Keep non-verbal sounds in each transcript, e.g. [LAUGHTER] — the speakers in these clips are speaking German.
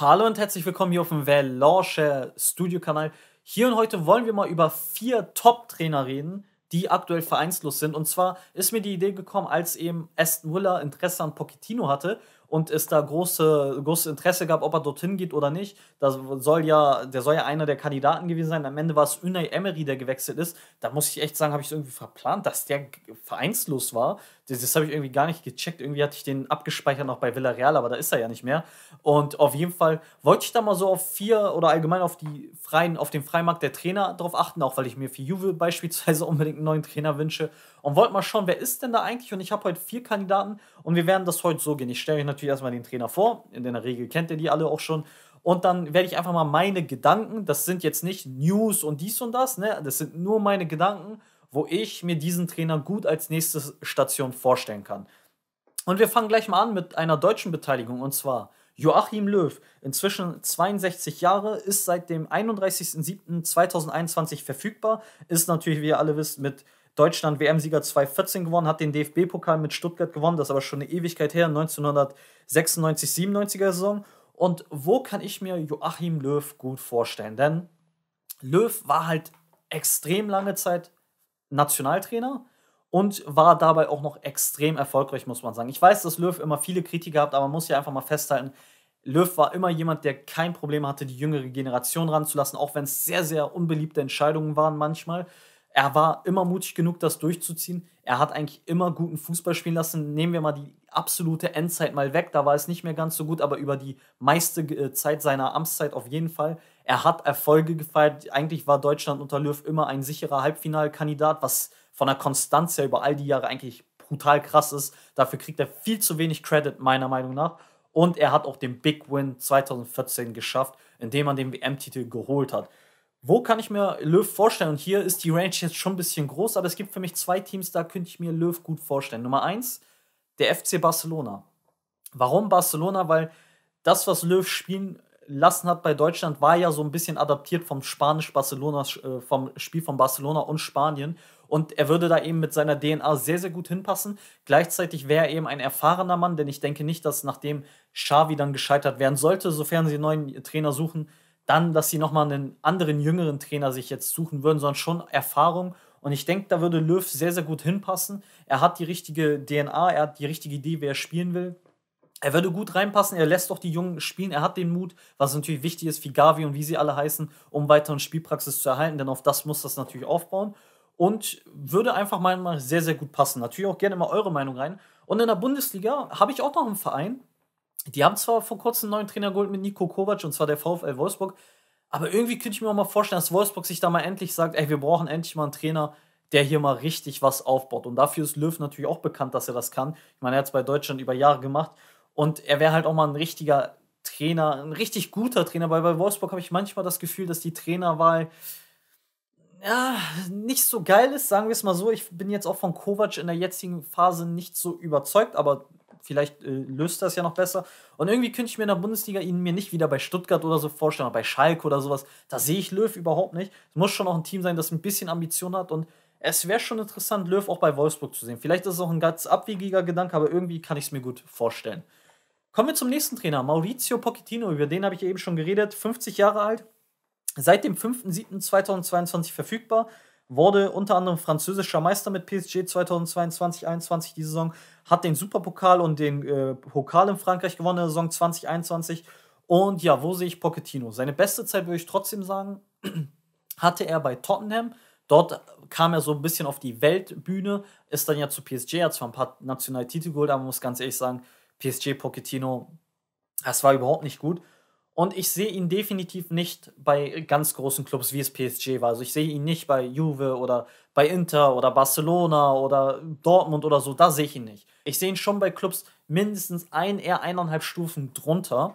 Hallo und herzlich willkommen hier auf dem Velanche Studio-Kanal. Hier und heute wollen wir mal über vier Top-Trainer reden, die aktuell vereinslos sind. Und zwar ist mir die Idee gekommen, als eben Aston Villa Interesse an Pochettino hatte und es da große, großes Interesse gab, ob er dorthin geht oder nicht. Das soll ja, der soll ja einer der Kandidaten gewesen sein. Am Ende war es Unai Emery, der gewechselt ist. Da muss ich echt sagen, habe ich es irgendwie verplant, dass der vereinslos war. Das, das habe ich irgendwie gar nicht gecheckt. Irgendwie hatte ich den abgespeichert noch bei Villarreal, aber da ist er ja nicht mehr. Und auf jeden Fall wollte ich da mal so auf vier oder allgemein auf die freien, auf den Freimarkt der Trainer drauf achten, auch weil ich mir für Juve [LAUGHS] beispielsweise unbedingt einen neuen Trainer wünsche. Und wollte mal schauen, wer ist denn da eigentlich? Und ich habe heute vier Kandidaten und wir werden das heute so gehen. Ich stelle euch natürlich erstmal den Trainer vor. In der Regel kennt ihr die alle auch schon. Und dann werde ich einfach mal meine Gedanken, das sind jetzt nicht News und dies und das, ne? das sind nur meine Gedanken, wo ich mir diesen Trainer gut als nächste Station vorstellen kann. Und wir fangen gleich mal an mit einer deutschen Beteiligung und zwar Joachim Löw, inzwischen 62 Jahre, ist seit dem 31.07.2021 verfügbar, ist natürlich, wie ihr alle wisst, mit Deutschland WM-Sieger 2014 gewonnen, hat den DFB-Pokal mit Stuttgart gewonnen, das ist aber schon eine Ewigkeit her, 1996, 97er Saison. Und wo kann ich mir Joachim Löw gut vorstellen? Denn Löw war halt extrem lange Zeit Nationaltrainer und war dabei auch noch extrem erfolgreich, muss man sagen. Ich weiß, dass Löw immer viele Kritiker hat, aber man muss ja einfach mal festhalten, Löw war immer jemand, der kein Problem hatte, die jüngere Generation ranzulassen, auch wenn es sehr, sehr unbeliebte Entscheidungen waren manchmal. Er war immer mutig genug, das durchzuziehen. Er hat eigentlich immer guten Fußball spielen lassen. Nehmen wir mal die absolute Endzeit mal weg. Da war es nicht mehr ganz so gut, aber über die meiste äh, Zeit seiner Amtszeit auf jeden Fall. Er hat Erfolge gefeiert. Eigentlich war Deutschland unter Löw immer ein sicherer Halbfinalkandidat, was von der Konstanz her über all die Jahre eigentlich brutal krass ist. Dafür kriegt er viel zu wenig Credit, meiner Meinung nach. Und er hat auch den Big Win 2014 geschafft, indem er den WM-Titel geholt hat wo kann ich mir Löw vorstellen? Und hier ist die Range jetzt schon ein bisschen groß, aber es gibt für mich zwei Teams, da könnte ich mir Löw gut vorstellen. Nummer eins, der FC Barcelona. Warum Barcelona? Weil das, was Löw spielen lassen hat bei Deutschland, war ja so ein bisschen adaptiert vom Spanisch-Barcelona, äh, vom Spiel von Barcelona und Spanien. Und er würde da eben mit seiner DNA sehr, sehr gut hinpassen. Gleichzeitig wäre er eben ein erfahrener Mann, denn ich denke nicht, dass nachdem Xavi dann gescheitert werden sollte, sofern sie einen neuen Trainer suchen, dann, dass sie nochmal einen anderen jüngeren Trainer sich jetzt suchen würden, sondern schon Erfahrung. Und ich denke, da würde Löw sehr, sehr gut hinpassen. Er hat die richtige DNA, er hat die richtige Idee, wer spielen will. Er würde gut reinpassen, er lässt doch die Jungen spielen, er hat den Mut, was natürlich wichtig ist, wie Gavi und wie sie alle heißen, um weiteren Spielpraxis zu erhalten, denn auf das muss das natürlich aufbauen. Und würde einfach mal sehr, sehr gut passen. Natürlich auch gerne mal eure Meinung rein. Und in der Bundesliga habe ich auch noch einen Verein, die haben zwar vor kurzem einen neuen Trainer geholt mit Nico Kovac und zwar der VfL Wolfsburg, aber irgendwie könnte ich mir auch mal vorstellen, dass Wolfsburg sich da mal endlich sagt, ey, wir brauchen endlich mal einen Trainer, der hier mal richtig was aufbaut. Und dafür ist Löw natürlich auch bekannt, dass er das kann. Ich meine, er hat es bei Deutschland über Jahre gemacht und er wäre halt auch mal ein richtiger Trainer, ein richtig guter Trainer, weil bei Wolfsburg habe ich manchmal das Gefühl, dass die Trainerwahl ja, nicht so geil ist, sagen wir es mal so. Ich bin jetzt auch von Kovac in der jetzigen Phase nicht so überzeugt, aber vielleicht äh, löst das ja noch besser. Und irgendwie könnte ich mir in der Bundesliga ihn mir nicht wieder bei Stuttgart oder so vorstellen, oder bei Schalke oder sowas. Da sehe ich Löw überhaupt nicht. Es muss schon auch ein Team sein, das ein bisschen Ambition hat und es wäre schon interessant, Löw auch bei Wolfsburg zu sehen. Vielleicht ist es auch ein ganz abwegiger Gedanke, aber irgendwie kann ich es mir gut vorstellen. Kommen wir zum nächsten Trainer, Maurizio Pochettino. Über den habe ich eben schon geredet. 50 Jahre alt, seit dem 5.7.2022 verfügbar wurde unter anderem französischer Meister mit PSG 2022-21 die Saison, hat den Superpokal und den äh, Pokal in Frankreich gewonnen in der Saison 2021. Und ja, wo sehe ich Pochettino? Seine beste Zeit würde ich trotzdem sagen, [CLEARS THROAT] hatte er bei Tottenham. Dort kam er so ein bisschen auf die Weltbühne, ist dann ja zu PSG, hat zwar ein paar nationale Titel geholt, aber man muss ganz ehrlich sagen, PSG Pochettino, das war überhaupt nicht gut. Und ich sehe ihn definitiv nicht bei ganz großen Clubs, wie es PSG war. Also ich sehe ihn nicht bei Juve oder bei Inter oder Barcelona oder Dortmund oder so. Da sehe ich ihn nicht. Ich sehe ihn schon bei Clubs mindestens ein, eher eineinhalb Stufen drunter.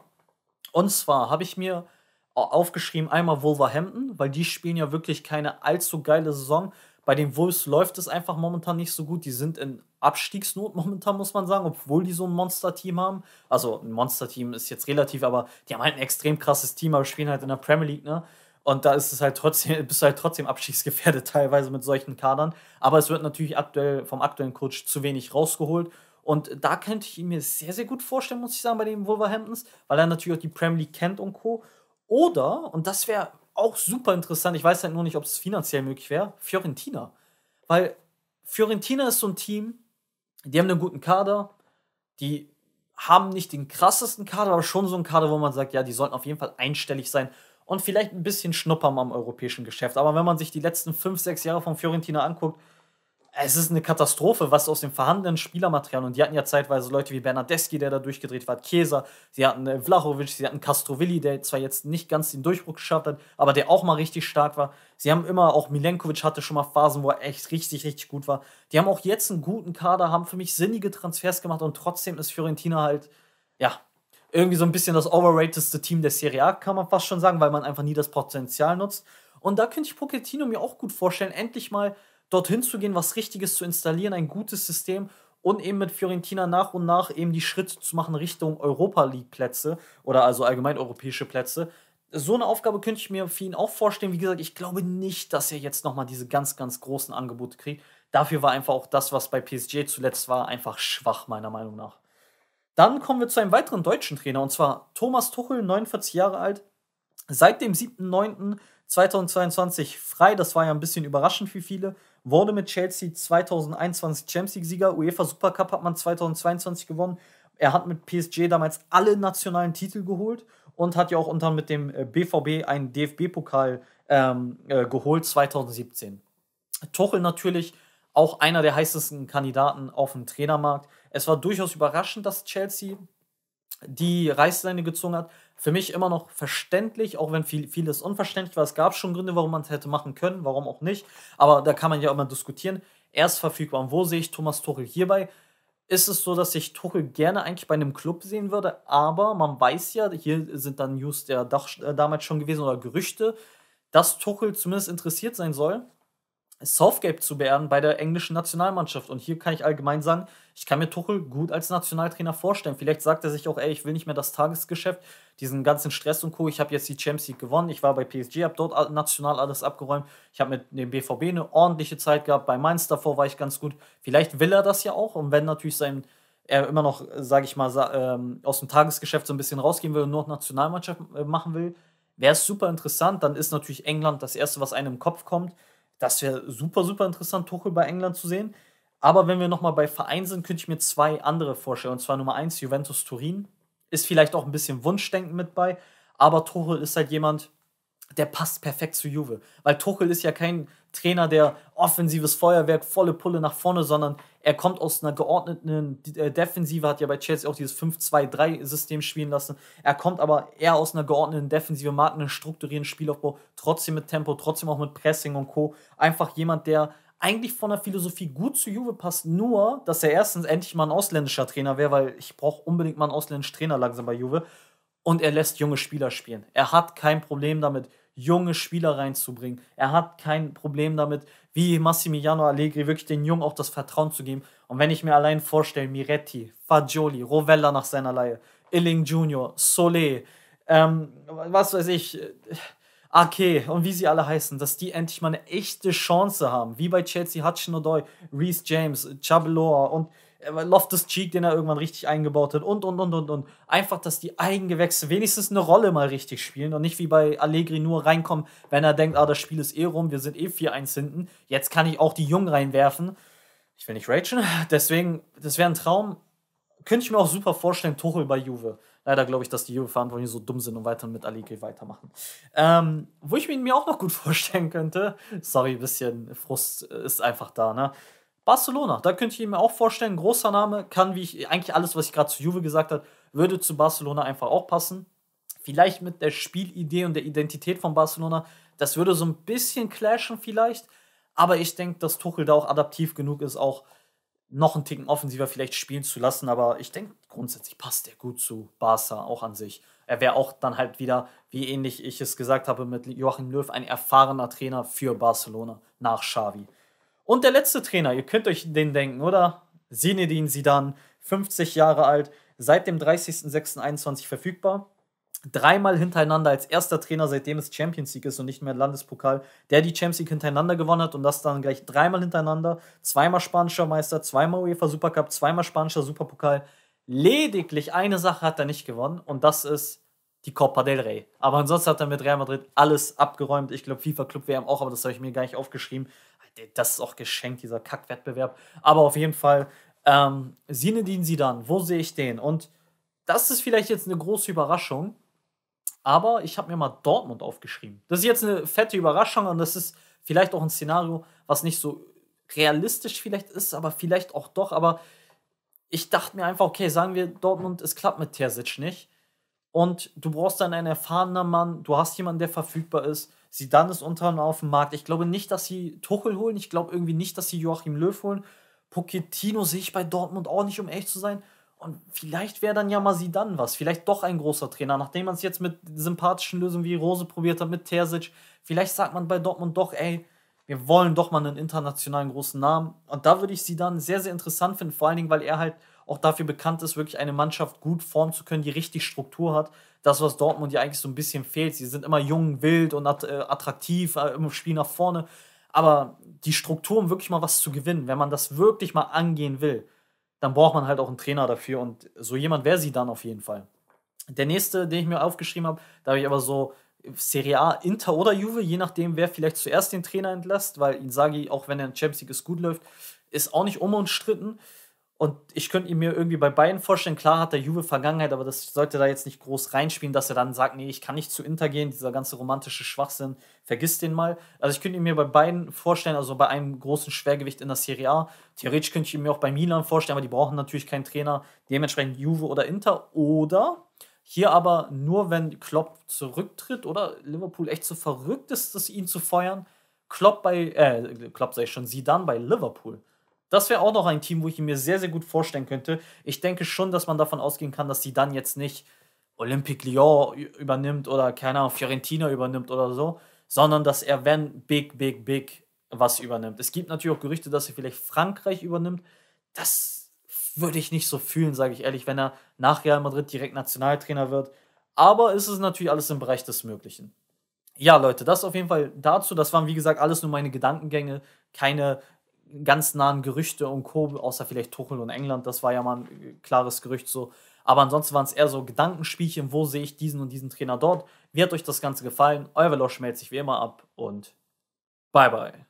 Und zwar habe ich mir aufgeschrieben einmal Wolverhampton, weil die spielen ja wirklich keine allzu geile Saison. Bei den Wolves läuft es einfach momentan nicht so gut. Die sind in Abstiegsnot momentan, muss man sagen, obwohl die so ein Monster-Team haben. Also ein Monster-Team ist jetzt relativ, aber die haben halt ein extrem krasses Team, aber spielen halt in der Premier League, ne? Und da ist es halt trotzdem, [LAUGHS] bist du halt trotzdem abstiegsgefährdet [LAUGHS] teilweise mit solchen Kadern. Aber es wird natürlich aktuell vom aktuellen Coach zu wenig rausgeholt. Und da könnte ich ihn mir sehr, sehr gut vorstellen, muss ich sagen, bei den Wolverhamptons, weil er natürlich auch die Premier League kennt und Co. Oder, und das wäre auch super interessant. Ich weiß halt nur nicht, ob es finanziell möglich wäre. Fiorentina. Weil Fiorentina ist so ein Team, die haben einen guten Kader, die haben nicht den krassesten Kader, aber schon so einen Kader, wo man sagt, ja, die sollten auf jeden Fall einstellig sein und vielleicht ein bisschen schnuppern am europäischen Geschäft. Aber wenn man sich die letzten fünf, sechs Jahre von Fiorentina anguckt, es ist eine Katastrophe, was aus dem vorhandenen Spielermaterial, und die hatten ja zeitweise Leute wie Bernardeschi, der da durchgedreht war, Käser, sie hatten äh, sie hatten Castrovilli, der zwar jetzt nicht ganz den Durchbruch geschafft hat, aber der auch mal richtig stark war. Sie haben immer, auch Milenkovic hatte schon mal Phasen, wo er echt richtig, richtig gut war. Die haben auch jetzt einen guten Kader, haben für mich sinnige Transfers gemacht und trotzdem ist Fiorentina halt, ja, irgendwie so ein bisschen das overratedste Team der Serie A, kann man fast schon sagen, weil man einfach nie das Potenzial nutzt. Und da könnte ich Pochettino mir auch gut vorstellen, endlich mal dorthin zu gehen, was Richtiges zu installieren, ein gutes System und eben mit Fiorentina nach und nach eben die Schritte zu machen Richtung Europa League Plätze oder also allgemein europäische Plätze. So eine Aufgabe könnte ich mir für ihn auch vorstellen. Wie gesagt, ich glaube nicht, dass er jetzt nochmal diese ganz, ganz großen Angebote kriegt. Dafür war einfach auch das, was bei PSG zuletzt war, einfach schwach, meiner Meinung nach. Dann kommen wir zu einem weiteren deutschen Trainer, und zwar Thomas Tuchel, 49 Jahre alt, seit dem 7.9. 2022 frei, das war ja ein bisschen überraschend für viele. Wurde mit Chelsea 2021 Champions League-Sieger. UEFA Supercup hat man 2022 gewonnen. Er hat mit PSG damals alle nationalen Titel geholt und hat ja auch unter mit dem BVB äh, einen DFB-Pokal ähm, äh, geholt 2017. Tuchel natürlich auch einer der heißesten Kandidaten auf dem Trainermarkt. Es war durchaus überraschend, dass Chelsea die Reißleine gezogen hat. Für mich immer noch verständlich, auch wenn viel, vieles unverständlich war. Es gab schon Gründe, warum man es hätte machen können, warum auch nicht. Aber da kann man ja immer diskutieren. Er ist verfügbar. Und wo sehe ich Thomas Tuchel hierbei? Ist es so, dass ich Tuchel gerne eigentlich bei einem Club sehen würde, aber man weiß ja, hier sind dann News der Dach, äh, damals schon gewesen oder Gerüchte, dass Tuchel zumindest interessiert sein soll Southgate zu beerben bei der englischen Nationalmannschaft. Und hier kann ich allgemein sagen, ich kann mir Tuchel gut als Nationaltrainer vorstellen. Vielleicht sagt er sich auch, ey, ich will nicht mehr das Tagesgeschäft, diesen ganzen Stress und Co. Ich habe jetzt die Champions League gewonnen, ich war bei PSG, habe dort national alles abgeräumt. Ich habe mit dem BVB eine ordentliche Zeit gehabt, bei Mainz davor war ich ganz gut. Vielleicht will er das ja auch und wenn natürlich sein, er immer noch, sage ich mal, ähm, aus dem Tagesgeschäft so ein bisschen rausgehen will und nur Nationalmannschaft äh, machen will, wäre es super interessant. Dann ist natürlich England das Erste, was einem im Kopf kommt. Das wäre super, super interessant, Tuchel bei England zu sehen. Aber wenn wir nochmal bei Vereinen sind, könnte ich mir zwei andere vorstellen. Und zwar Nummer eins Juventus Turin. Ist vielleicht auch ein bisschen Wunschdenken mit bei. Aber Tuchel ist halt jemand, der passt perfekt zu Juve. Weil Tuchel ist ja kein Trainer, der offensives Feuerwerk, volle Pulle nach vorne, sondern er kommt aus einer geordneten äh, Defensive, hat ja bei Chelsea auch dieses 5-2-3-System spielen lassen. Er kommt aber eher aus einer geordneten Defensive, mag einen strukturierten Spielaufbau, trotzdem mit Tempo, trotzdem auch mit Pressing und Co. Einfach jemand, der eigentlich von der Philosophie gut zu Juve passt, nur, dass er erstens endlich mal ein ausländischer Trainer wäre, weil ich brauche unbedingt mal einen ausländischen Trainer langsam bei Juve und er lässt junge Spieler spielen. Er hat kein Problem damit, junge Spieler reinzubringen. Er hat kein Problem damit, wie Massimiliano Allegri wirklich den Jungen auch das Vertrauen zu geben. Und wenn ich mir allein vorstelle, Miretti, Fagioli, Rovella nach seiner Leihe, Illing Junior, Solé, ähm, was weiß ich, äh, Ake und wie sie alle heißen, dass die endlich mal eine echte Chance haben, wie bei Chelsea hudson Reese James, Chabeloa und Loftus Cheek, den er irgendwann richtig eingebaut hat und und und und und. Einfach, dass die Eigengewächse wenigstens eine Rolle mal richtig spielen und nicht wie bei Allegri nur reinkommen, wenn er denkt, ah, das Spiel ist eh rum, wir sind eh 4-1 hinten, jetzt kann ich auch die Jungen reinwerfen. Ich will nicht ragen, [LAUGHS] deswegen, das wäre ein Traum. Könnte ich mir auch super vorstellen, Tuchel bei Juve. Leider glaube ich, dass die Juve-Verantwortlichen so dumm sind und weiter mit Allegri weitermachen. Ähm, wo ich mir ihn mir auch noch gut [LAUGHS] vorstellen könnte, sorry, ein bisschen Frust ist einfach da, ne? Barcelona, da könnte ich mir auch vorstellen, großer Name, kann wie ich, eigentlich alles, was ich gerade zu Juve gesagt habe, würde zu Barcelona einfach auch passen. Vielleicht mit der Spielidee und der Identität von Barcelona, das würde so ein bisschen clashen vielleicht, aber ich denke, dass Tuchel da auch adaptiv genug ist, auch noch einen Ticken offensiver vielleicht spielen zu lassen, aber ich denke, grundsätzlich passt er gut zu Barca auch an sich. Er wäre auch dann halt wieder, wie ähnlich ich es gesagt habe mit Joachim Löw, ein erfahrener Trainer für Barcelona nach Xavi. Und der letzte Trainer, ihr könnt euch den denken, oder? Sinedin Sidan, 50 Jahre alt, seit dem 30.06.21 verfügbar. Dreimal hintereinander als erster Trainer, seitdem es Champions League ist und nicht mehr Landespokal, der die Champions League hintereinander gewonnen hat und das dann gleich dreimal hintereinander. Zweimal spanischer Meister, zweimal UEFA Supercup, zweimal spanischer Superpokal. Lediglich eine Sache hat er nicht gewonnen und das ist die Copa del Rey. Aber ansonsten hat er mit Real Madrid alles abgeräumt. Ich glaube, FIFA Club WM auch, aber das habe ich mir gar nicht aufgeschrieben das ist auch geschenkt, dieser Kackwettbewerb. Aber auf jeden Fall, ähm, sie dann. wo sehe ich den? Und das ist vielleicht jetzt eine große Überraschung, aber ich habe mir mal Dortmund aufgeschrieben. Das ist jetzt eine fette Überraschung und das ist vielleicht auch ein Szenario, was nicht so realistisch vielleicht ist, aber vielleicht auch doch. Aber ich dachte mir einfach, okay, sagen wir Dortmund, es klappt mit Terzic nicht. Und du brauchst dann einen erfahrenen Mann, du hast jemanden, der verfügbar ist. Sie dann ist unter anderem auf dem Markt. Ich glaube nicht, dass sie Tuchel holen. Ich glaube irgendwie nicht, dass sie Joachim Löw holen. Pochettino sehe ich bei Dortmund auch nicht, um ehrlich zu sein. Und vielleicht wäre dann ja mal sie dann was. Vielleicht doch ein großer Trainer, nachdem man es jetzt mit sympathischen Lösungen wie Rose probiert hat, mit Terzic. Vielleicht sagt man bei Dortmund doch, ey, wir wollen doch mal einen internationalen großen Namen. Und da würde ich sie dann sehr, sehr interessant finden, vor allen Dingen, weil er halt auch dafür bekannt ist, wirklich eine Mannschaft gut formen zu können, die richtig Struktur hat. Das, was Dortmund ja eigentlich so ein bisschen fehlt. Sie sind immer jung, wild und äh, attraktiv, äh, im Spiel nach vorne. Aber die Struktur, um wirklich mal was zu gewinnen, wenn man das wirklich mal angehen will, dann braucht man halt auch einen Trainer dafür. Und so jemand wäre sie dann auf jeden Fall. Der nächste, den ich mir aufgeschrieben habe, da habe ich aber so Serie A, Inter oder Juve, je nachdem, wer vielleicht zuerst den Trainer entlässt, weil ihn sage ich, auch wenn er in Champions League es gut läuft, ist auch nicht unumstritten. Und ich könnte ihn mir irgendwie bei beiden vorstellen, klar hat der Juve Vergangenheit, aber das sollte da jetzt nicht groß reinspielen, dass er dann sagt, nee, ich kann nicht zu Inter gehen, dieser ganze romantische Schwachsinn, vergiss den mal. Also ich könnte ihn mir bei beiden vorstellen, also bei einem großen Schwergewicht in der Serie A, theoretisch könnte ich ihn mir auch bei Milan vorstellen, aber die brauchen natürlich keinen Trainer, dementsprechend Juve oder Inter. Oder hier aber nur, wenn Klopp zurücktritt oder Liverpool echt so verrückt ist, das ihn zu feuern, Klopp bei, äh, Klopp sei schon, Sidan bei Liverpool. Das wäre auch noch ein Team, wo ich mir sehr, sehr gut vorstellen könnte. Ich denke schon, dass man davon ausgehen kann, dass sie dann jetzt nicht Olympique Lyon übernimmt oder, keine Ahnung, Fiorentina übernimmt oder so, sondern dass er, wenn big, big, big was übernimmt. Es gibt natürlich auch Gerüchte, dass er vielleicht Frankreich übernimmt. Das würde ich nicht so fühlen, sage ich ehrlich, wenn er nach Real Madrid direkt Nationaltrainer wird. Aber es ist natürlich alles im Bereich des Möglichen. Ja, Leute, das auf jeden Fall dazu. Das waren, wie gesagt, alles nur meine Gedankengänge, keine ganz nahen Gerüchte und Co., außer vielleicht Tuchel und England, das war ja mal ein äh, klares Gerücht so. Aber ansonsten waren es eher so Gedankenspielchen, wo sehe ich diesen und diesen Trainer dort? Wie hat euch das Ganze gefallen? Euer Veloz meldet sich wie immer ab und bye bye.